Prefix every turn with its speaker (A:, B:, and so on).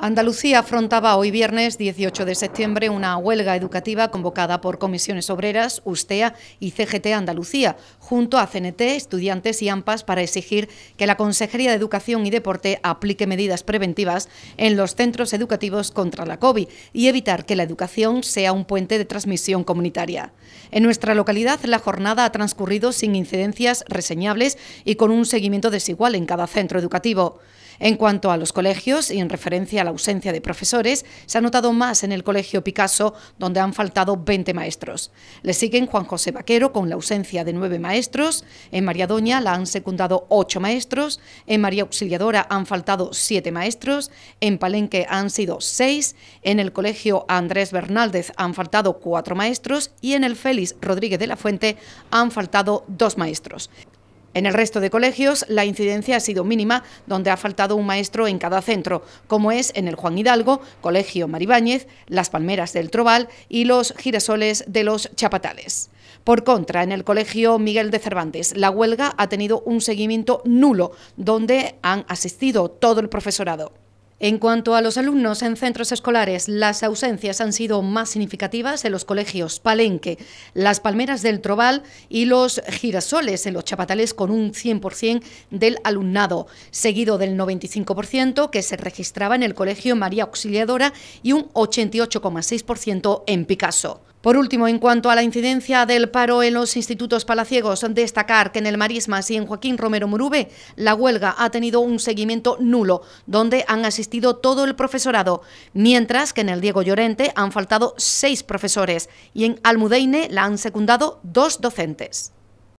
A: Andalucía afrontaba hoy viernes 18 de septiembre una huelga educativa convocada por Comisiones Obreras, USTEA y CGT Andalucía, junto a CNT, estudiantes y AMPAS para exigir que la Consejería de Educación y Deporte aplique medidas preventivas en los centros educativos contra la COVID y evitar que la educación sea un puente de transmisión comunitaria. En nuestra localidad la jornada ha transcurrido sin incidencias reseñables y con un seguimiento desigual en cada centro educativo. En cuanto a los colegios, y en referencia a la ausencia de profesores, se ha notado más en el Colegio Picasso, donde han faltado 20 maestros. Le siguen Juan José Vaquero, con la ausencia de 9 maestros, en María Doña la han secundado 8 maestros, en María Auxiliadora han faltado 7 maestros, en Palenque han sido 6, en el Colegio Andrés Bernaldez han faltado 4 maestros y en el Félix Rodríguez de la Fuente han faltado 2 maestros. En el resto de colegios, la incidencia ha sido mínima, donde ha faltado un maestro en cada centro, como es en el Juan Hidalgo, Colegio Maribáñez, Las Palmeras del Trobal y los girasoles de los Chapatales. Por contra, en el Colegio Miguel de Cervantes, la huelga ha tenido un seguimiento nulo, donde han asistido todo el profesorado. En cuanto a los alumnos en centros escolares, las ausencias han sido más significativas en los colegios Palenque, Las Palmeras del Trobal y los Girasoles en los Chapatales con un 100% del alumnado, seguido del 95% que se registraba en el Colegio María Auxiliadora y un 88,6% en Picasso. Por último, en cuanto a la incidencia del paro en los institutos palaciegos, destacar que en el Marismas y en Joaquín Romero Murube la huelga ha tenido un seguimiento nulo, donde han asistido todo el profesorado, mientras que en el Diego Llorente han faltado seis profesores y en Almudeine la han secundado dos docentes.